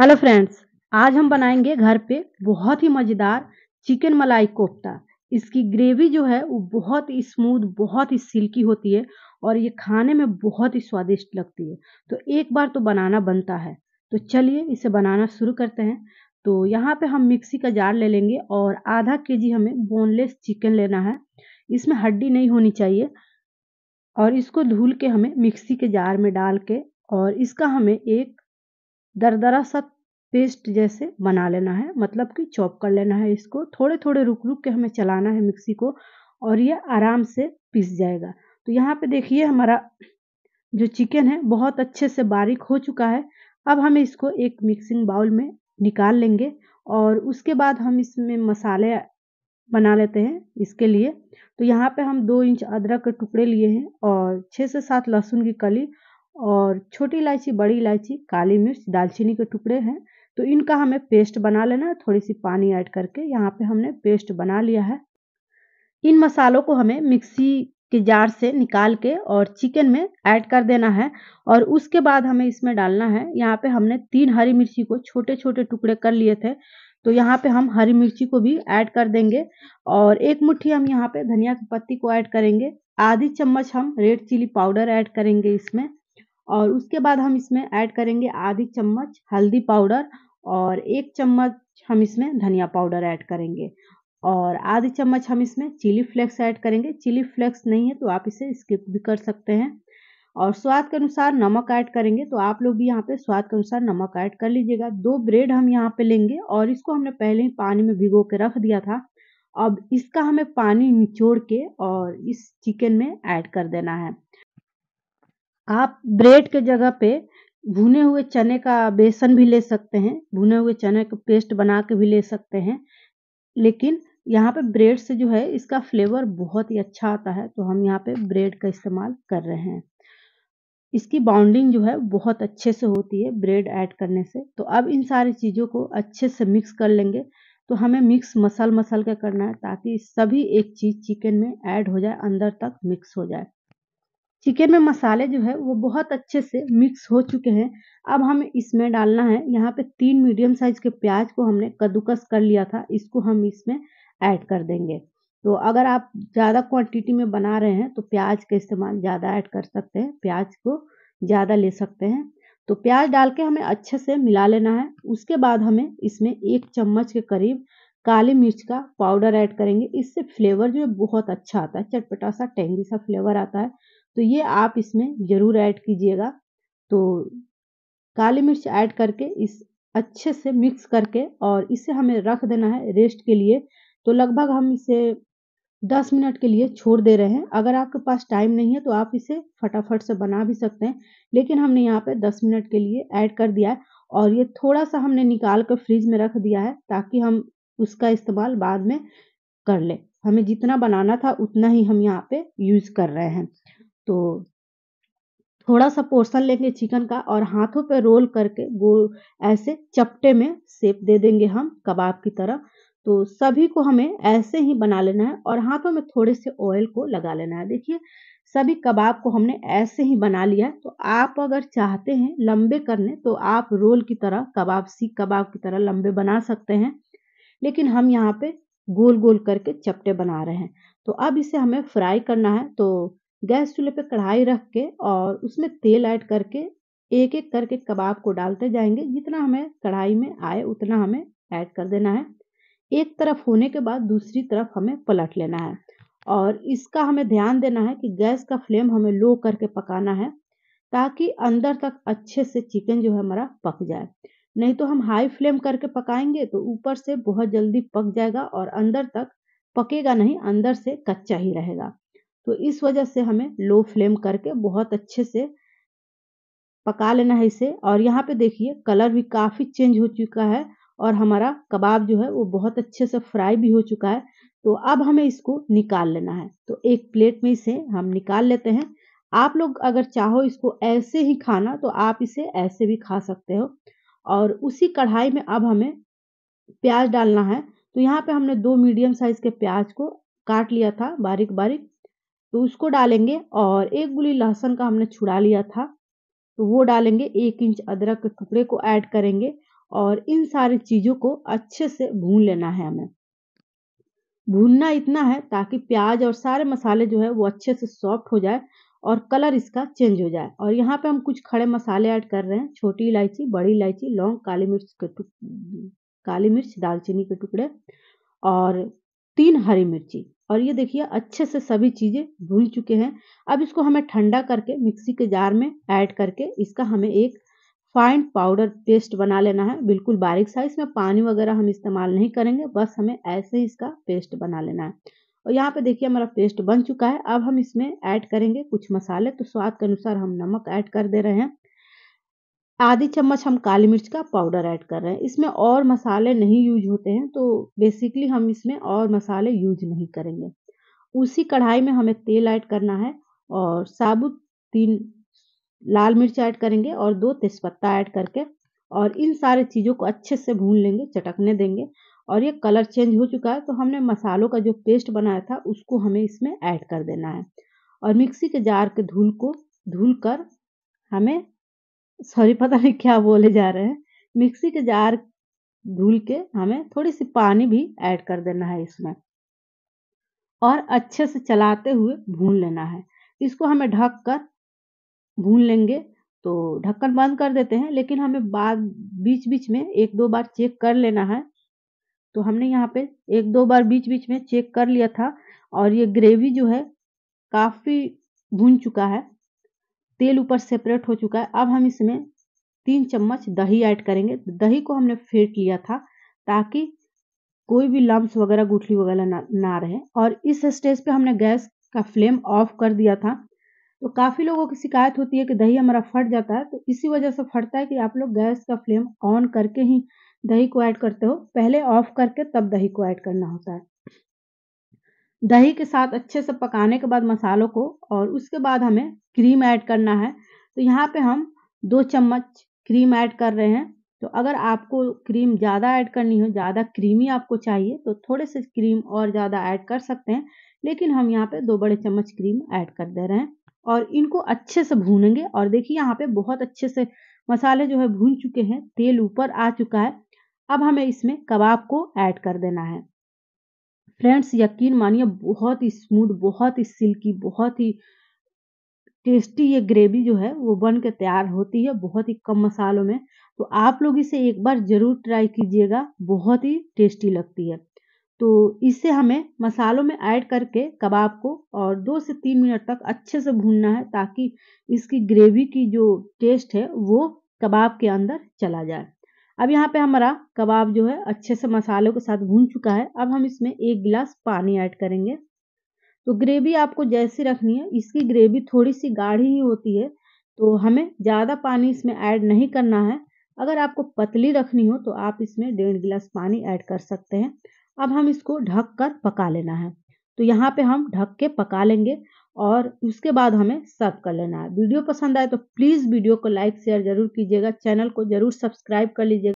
hello friends आज हम बनाएंगे घर पे बहुत ही मज़ेदार चिकन मलाई कोफ्ता इसकी ग्रेवी जो है वो बहुत ही स्मूथ बहुत ही सिल्की होती है और ये खाने में बहुत ही स्वादिष्ट लगती है तो एक बार तो बनाना बनता है तो चलिए इसे बनाना शुरू करते हैं तो यहाँ पे हम मिक्सी का जार ले लेंगे और आधा के जी हमें बोनलेस चिकन लेना है इसमें हड्डी नहीं होनी चाहिए और इसको धुल के हमें मिक्सी के जार में डाल के और इसका हमें एक दरदरा सा पेस्ट जैसे बना लेना है मतलब कि चॉप कर लेना है इसको थोड़े थोड़े रुक रुक के हमें चलाना है मिक्सी को और ये आराम से पीस जाएगा तो यहाँ पे देखिए हमारा जो चिकन है बहुत अच्छे से बारीक हो चुका है अब हम इसको एक मिक्सिंग बाउल में निकाल लेंगे और उसके बाद हम इसमें मसाले बना लेते हैं इसके लिए तो यहाँ पे हम दो इंच अदरक के टुकड़े लिए हैं और छः से सात लहसुन की कली और छोटी इलायची बड़ी इलायची काली मिर्च दालचीनी के टुकड़े हैं तो इनका हमें पेस्ट बना लेना है थोड़ी सी पानी ऐड करके यहाँ पे हमने पेस्ट बना लिया है इन मसालों को हमें मिक्सी के जार से निकाल के और चिकन में ऐड कर देना है और उसके बाद हमें इसमें डालना है यहाँ पे हमने तीन हरी मिर्ची को छोटे छोटे टुकड़े कर लिए थे तो यहाँ पे हम हरी मिर्ची को भी ऐड कर देंगे और एक मुट्ठी हम यहाँ पे धनिया की पत्ती को ऐड करेंगे आधी चम्मच हम रेड चिली पाउडर ऐड करेंगे इसमें और उसके बाद हम इसमें ऐड करेंगे आधी चम्मच हल्दी पाउडर और एक चम्मच हम इसमें धनिया पाउडर ऐड करेंगे और आधी चम्मच हम इसमें चिली फ्लेक्स ऐड करेंगे चिली फ्लेक्स नहीं है तो आप इसे स्किप भी कर सकते हैं और स्वाद के अनुसार नमक ऐड करेंगे तो आप लोग भी यहाँ पे स्वाद के अनुसार नमक ऐड कर लीजिएगा दो ब्रेड हम यहाँ पे लेंगे और इसको हमने पहले ही पानी में भिगो के रख दिया था अब इसका हमें पानी निचोड़ के और इस चिकन में ऐड कर देना है आप ब्रेड के जगह पे भुने हुए चने का बेसन भी ले सकते हैं भुने हुए चने का पेस्ट बना के भी ले सकते हैं लेकिन यहाँ पे ब्रेड से जो है इसका फ्लेवर बहुत ही अच्छा आता है तो हम यहाँ पे ब्रेड का इस्तेमाल कर रहे हैं इसकी बाउंडिंग जो है बहुत अच्छे से होती है ब्रेड ऐड करने से तो अब इन सारी चीज़ों को अच्छे से मिक्स कर लेंगे तो हमें मिक्स मसल मसल के करना है ताकि सभी एक चीज़ चिकन में ऐड हो जाए अंदर तक मिक्स हो जाए चिकन में मसाले जो है वो बहुत अच्छे से मिक्स हो चुके हैं अब हमें इसमें डालना है यहाँ पे तीन मीडियम साइज के प्याज को हमने कद्दूकस कर लिया था इसको हम इसमें ऐड कर देंगे तो अगर आप ज़्यादा क्वांटिटी में बना रहे हैं तो प्याज का इस्तेमाल ज़्यादा ऐड कर सकते हैं प्याज को ज़्यादा ले सकते हैं तो प्याज डाल के हमें अच्छे से मिला लेना है उसके बाद हमें इसमें एक चम्मच के करीब काली मिर्च का पाउडर ऐड करेंगे इससे फ्लेवर जो है बहुत अच्छा आता है चटपटा सा टेंगी सा फ्लेवर आता है तो ये आप इसमें ज़रूर ऐड कीजिएगा तो काली मिर्च ऐड करके इस अच्छे से मिक्स करके और इसे हमें रख देना है रेस्ट के लिए तो लगभग हम इसे 10 मिनट के लिए छोड़ दे रहे हैं अगर आपके पास टाइम नहीं है तो आप इसे फटाफट से बना भी सकते हैं लेकिन हमने यहाँ पे 10 मिनट के लिए ऐड कर दिया है और ये थोड़ा सा हमने निकाल कर फ्रिज में रख दिया है ताकि हम उसका इस्तेमाल बाद में कर ले हमें जितना बनाना था उतना ही हम यहाँ पे यूज़ कर रहे हैं तो थोड़ा सा पोर्शन लेंगे चिकन का और हाथों पे रोल करके गोल ऐसे चपटे में सेप दे देंगे हम कबाब की तरह तो सभी को हमें ऐसे ही बना लेना है और हाथों में थोड़े से ऑयल को लगा लेना है देखिए सभी कबाब को हमने ऐसे ही बना लिया तो आप अगर चाहते हैं लंबे करने तो आप रोल की तरह कबाब सीख कबाब की तरह लंबे बना सकते हैं लेकिन हम यहाँ पे गोल गोल करके चपटे बना रहे हैं तो अब इसे हमें फ्राई करना है तो गैस चूल्हे पे कढ़ाई रख के और उसमें तेल ऐड करके एक एक करके कबाब को डालते जाएंगे जितना हमें कढ़ाई में आए उतना हमें ऐड कर देना है एक तरफ होने के बाद दूसरी तरफ हमें पलट लेना है और इसका हमें ध्यान देना है कि गैस का फ्लेम हमें लो करके पकाना है ताकि अंदर तक अच्छे से चिकन जो है हमारा पक जाए नहीं तो हम हाई फ्लेम करके पकाएंगे तो ऊपर से बहुत जल्दी पक जाएगा और अंदर तक पकेगा नहीं अंदर से कच्चा ही रहेगा तो इस वजह से हमें लो फ्लेम करके बहुत अच्छे से पका लेना है इसे और यहाँ पे देखिए कलर भी काफ़ी चेंज हो चुका है और हमारा कबाब जो है वो बहुत अच्छे से फ्राई भी हो चुका है तो अब हमें इसको निकाल लेना है तो एक प्लेट में इसे हम निकाल लेते हैं आप लोग अगर चाहो इसको ऐसे ही खाना तो आप इसे ऐसे भी खा सकते हो और उसी कढ़ाई में अब हमें प्याज डालना है तो यहाँ पे हमने दो मीडियम साइज़ के प्याज को काट लिया था बारीक बारीक तो उसको डालेंगे और एक गुली लहसुन का हमने छुड़ा लिया था तो वो डालेंगे एक इंच अदरक के टुकड़े को ऐड करेंगे और इन सारी चीज़ों को अच्छे से भून लेना है हमें भूनना इतना है ताकि प्याज और सारे मसाले जो है वो अच्छे से सॉफ्ट हो जाए और कलर इसका चेंज हो जाए और यहाँ पे हम कुछ खड़े मसाले ऐड कर रहे हैं छोटी इलायची बड़ी इलायची लौंग काली मिर्च के काली मिर्च दालचीनी के टुकड़े और तीन हरी मिर्ची और ये देखिए अच्छे से सभी चीज़ें भून चुके हैं अब इसको हमें ठंडा करके मिक्सी के जार में ऐड करके इसका हमें एक फाइन पाउडर पेस्ट बना लेना है बिल्कुल बारीक सा इसमें पानी वगैरह हम इस्तेमाल नहीं करेंगे बस हमें ऐसे ही इसका पेस्ट बना लेना है और यहाँ पे देखिए हमारा पेस्ट बन चुका है अब हम इसमें ऐड करेंगे कुछ मसाले तो स्वाद के अनुसार हम नमक ऐड कर दे रहे हैं आधी चम्मच हम काली मिर्च का पाउडर ऐड कर रहे हैं इसमें और मसाले नहीं यूज होते हैं तो बेसिकली हम इसमें और मसाले यूज नहीं करेंगे उसी कढ़ाई में हमें तेल ऐड करना है और साबुत तीन लाल मिर्च ऐड करेंगे और दो तेज़पत्ता ऐड करके और इन सारे चीज़ों को अच्छे से भून लेंगे चटकने देंगे और ये कलर चेंज हो चुका है तो हमने मसालों का जो पेस्ट बनाया था उसको हमें इसमें ऐड कर देना है और मिक्सी के जार के धूल को धुल कर हमें सॉरी पता नहीं क्या बोले जा रहे हैं मिक्सी के जार धुल के हमें थोड़ी सी पानी भी ऐड कर देना है इसमें और अच्छे से चलाते हुए भून लेना है इसको हमें ढक कर भून लेंगे तो ढक्कन बंद कर देते हैं लेकिन हमें बाद बीच बीच में एक दो बार चेक कर लेना है तो हमने यहाँ पे एक दो बार बीच बीच में चेक कर लिया था और ये ग्रेवी जो है काफ़ी भून चुका है तेल ऊपर सेपरेट हो चुका है अब हम इसमें तीन चम्मच दही ऐड करेंगे दही को हमने फेंट लिया था ताकि कोई भी लम्ब वगैरह गुठली वगैरह ना ना रहे और इस स्टेज पे हमने गैस का फ्लेम ऑफ कर दिया था तो काफ़ी लोगों की शिकायत होती है कि दही हमारा फट जाता है तो इसी वजह से फटता है कि आप लोग गैस का फ्लेम ऑन करके ही दही को ऐड करते हो पहले ऑफ करके तब दही को ऐड करना होता है दही के साथ अच्छे से पकाने के बाद मसालों को और उसके बाद हमें क्रीम ऐड करना है तो यहाँ पे हम दो चम्मच क्रीम ऐड कर रहे हैं तो अगर आपको क्रीम ज़्यादा ऐड करनी हो ज़्यादा क्रीमी आपको चाहिए तो थोड़े से क्रीम और ज़्यादा ऐड कर सकते हैं लेकिन हम यहाँ पे दो बड़े चम्मच क्रीम ऐड कर दे रहे हैं और इनको अच्छे से भूनेंगे और देखिए यहाँ पे बहुत अच्छे से मसाले जो है भून चुके हैं तेल ऊपर आ चुका है अब हमें इसमें कबाब को ऐड कर देना है फ्रेंड्स यकीन मानिए बहुत ही स्मूथ बहुत ही सिल्की बहुत ही टेस्टी ये ग्रेवी जो है वो बन के तैयार होती है बहुत ही कम मसालों में तो आप लोग इसे एक बार ज़रूर ट्राई कीजिएगा बहुत ही टेस्टी लगती है तो इसे हमें मसालों में ऐड करके कबाब को और दो से तीन मिनट तक अच्छे से भूनना है ताकि इसकी ग्रेवी की जो टेस्ट है वो कबाब के अंदर चला जाए अब यहाँ पे हमारा कबाब जो है अच्छे से मसालों के साथ भून चुका है अब हम इसमें एक गिलास पानी ऐड करेंगे तो ग्रेवी आपको जैसी रखनी है इसकी ग्रेवी थोड़ी सी गाढ़ी ही होती है तो हमें ज़्यादा पानी इसमें ऐड नहीं करना है अगर आपको पतली रखनी हो तो आप इसमें डेढ़ गिलास पानी ऐड कर सकते हैं अब हम इसको ढक कर पका लेना है तो यहाँ पे हम ढक के पका लेंगे और उसके बाद हमें सर्व कर लेना है वीडियो पसंद आए तो प्लीज़ वीडियो को लाइक शेयर जरूर कीजिएगा चैनल को जरूर सब्सक्राइब कर लीजिएगा